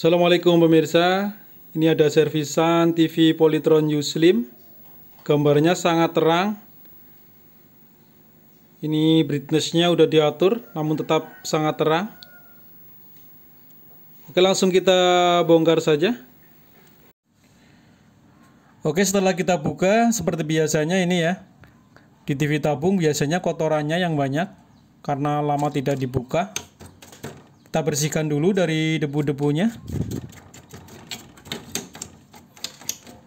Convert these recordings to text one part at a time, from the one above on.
Assalamualaikum pemirsa Ini ada servisan TV Polytron U Gambarnya sangat terang Ini brightnessnya udah diatur Namun tetap sangat terang Oke langsung kita bongkar saja Oke setelah kita buka Seperti biasanya ini ya Di TV tabung biasanya kotorannya yang banyak Karena lama tidak dibuka kita bersihkan dulu dari debu-debunya.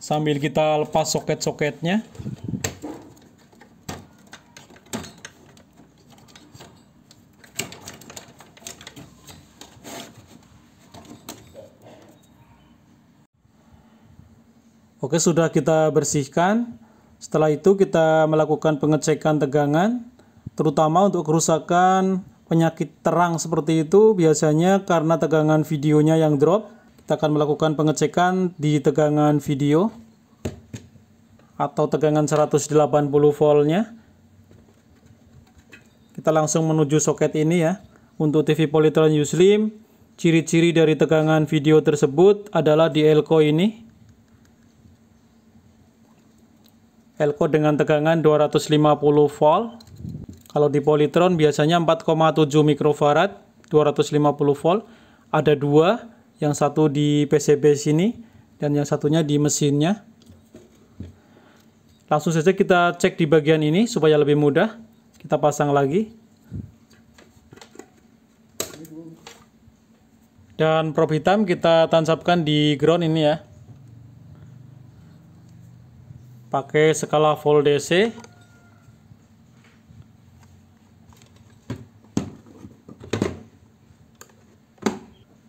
Sambil kita lepas soket-soketnya. Oke, sudah kita bersihkan. Setelah itu kita melakukan pengecekan tegangan, terutama untuk kerusakan penyakit terang seperti itu biasanya karena tegangan videonya yang drop. Kita akan melakukan pengecekan di tegangan video atau tegangan 180 voltnya. Kita langsung menuju soket ini ya. Untuk TV Polytron Uslim, ciri-ciri dari tegangan video tersebut adalah di elko ini. Elko dengan tegangan 250 volt kalau di Polytron biasanya 4,7 mikrofarad, 250 volt. Ada dua, yang satu di PCB sini dan yang satunya di mesinnya. Langsung saja kita cek di bagian ini supaya lebih mudah. Kita pasang lagi. Dan probe hitam kita tancapkan di ground ini ya. Pakai skala volt DC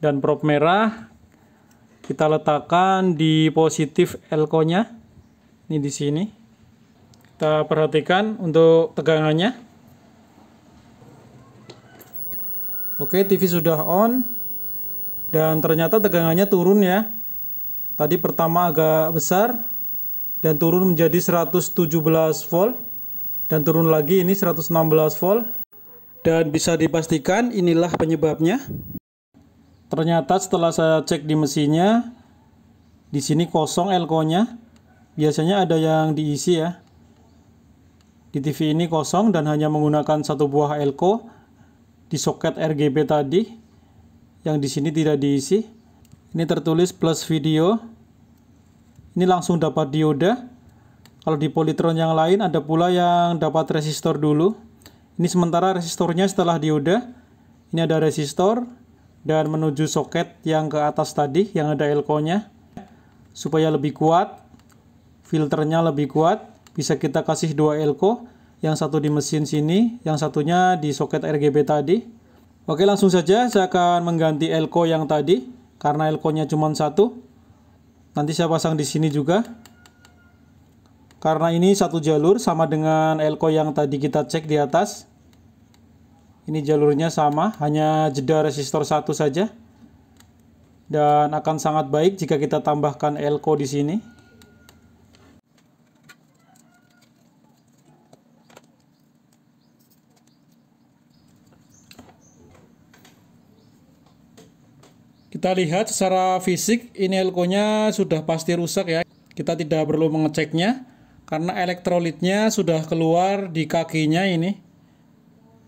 dan prop merah kita letakkan di positif elko nya ini di sini kita perhatikan untuk tegangannya oke TV sudah on dan ternyata tegangannya turun ya tadi pertama agak besar dan turun menjadi 117 volt dan turun lagi ini 116 volt dan bisa dipastikan inilah penyebabnya Ternyata setelah saya cek di mesinnya, di sini kosong elko-nya. Biasanya ada yang diisi ya. Di TV ini kosong dan hanya menggunakan satu buah elko di soket RGB tadi yang di sini tidak diisi. Ini tertulis plus video. Ini langsung dapat dioda. Kalau di politron yang lain ada pula yang dapat resistor dulu. Ini sementara resistornya setelah dioda. Ini ada resistor, dan menuju soket yang ke atas tadi yang ada elko-nya supaya lebih kuat filternya lebih kuat bisa kita kasih dua elko yang satu di mesin sini yang satunya di soket RGB tadi oke langsung saja saya akan mengganti elko yang tadi karena elko-nya cuma satu nanti saya pasang di sini juga karena ini satu jalur sama dengan elko yang tadi kita cek di atas ini jalurnya sama, hanya jeda resistor satu saja. Dan akan sangat baik jika kita tambahkan elko di sini. Kita lihat secara fisik ini elko-nya sudah pasti rusak ya. Kita tidak perlu mengeceknya karena elektrolitnya sudah keluar di kakinya ini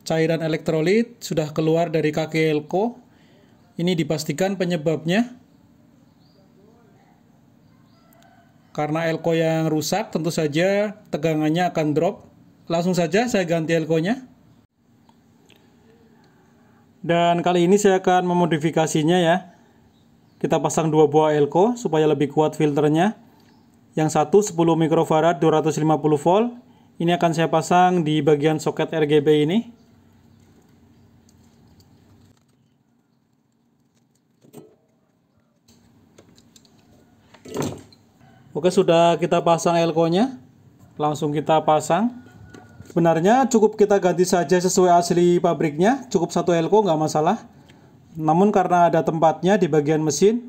cairan elektrolit sudah keluar dari kaki elko. Ini dipastikan penyebabnya. Karena elko yang rusak tentu saja tegangannya akan drop. Langsung saja saya ganti elkonya. Dan kali ini saya akan memodifikasinya ya. Kita pasang dua buah elko supaya lebih kuat filternya. Yang satu 10 mikrofarad 250 volt. Ini akan saya pasang di bagian soket RGB ini. Oke, sudah kita pasang elko-nya. Langsung kita pasang. Sebenarnya cukup kita ganti saja sesuai asli pabriknya. Cukup satu elko, nggak masalah. Namun karena ada tempatnya di bagian mesin,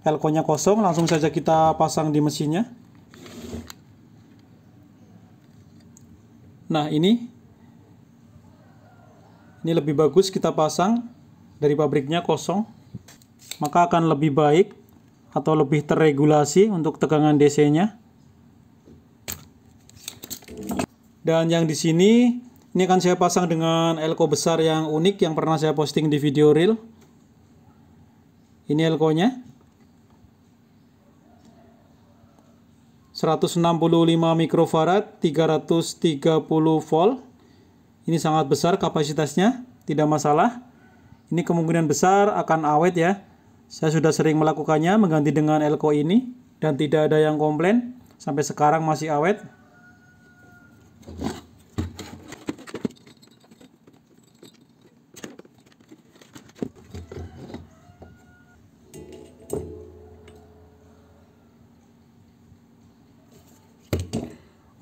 elko-nya kosong, langsung saja kita pasang di mesinnya. Nah, ini ini lebih bagus kita pasang dari pabriknya kosong maka akan lebih baik atau lebih terregulasi untuk tegangan DC-nya. Dan yang di sini ini akan saya pasang dengan elko besar yang unik yang pernah saya posting di video reel. Ini elkonya. 165 mikrofarad, 330 volt. Ini sangat besar kapasitasnya, tidak masalah. Ini kemungkinan besar akan awet ya saya sudah sering melakukannya mengganti dengan elko ini dan tidak ada yang komplain. Sampai sekarang masih awet.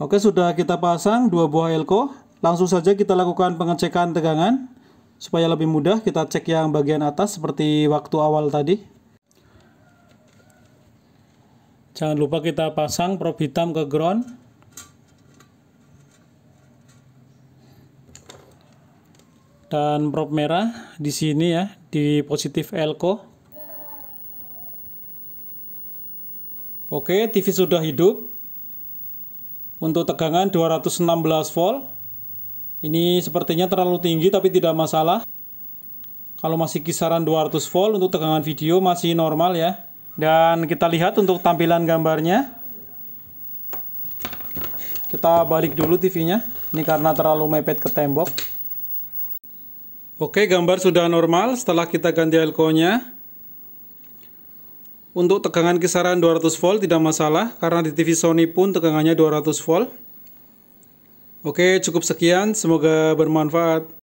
Oke, sudah kita pasang dua buah elko. Langsung saja kita lakukan pengecekan tegangan. Supaya lebih mudah, kita cek yang bagian atas seperti waktu awal tadi. Jangan lupa kita pasang probe hitam ke ground. Dan probe merah di sini ya, di positif elko. Oke, TV sudah hidup. Untuk tegangan 216 volt. Ini sepertinya terlalu tinggi tapi tidak masalah. Kalau masih kisaran 200 volt untuk tegangan video masih normal ya. Dan kita lihat untuk tampilan gambarnya. Kita balik dulu TV-nya. Ini karena terlalu mepet ke tembok. Oke, gambar sudah normal setelah kita ganti elko-nya. Untuk tegangan kisaran 200 volt tidak masalah karena di TV Sony pun tegangannya 200 volt. Oke, cukup sekian. Semoga bermanfaat.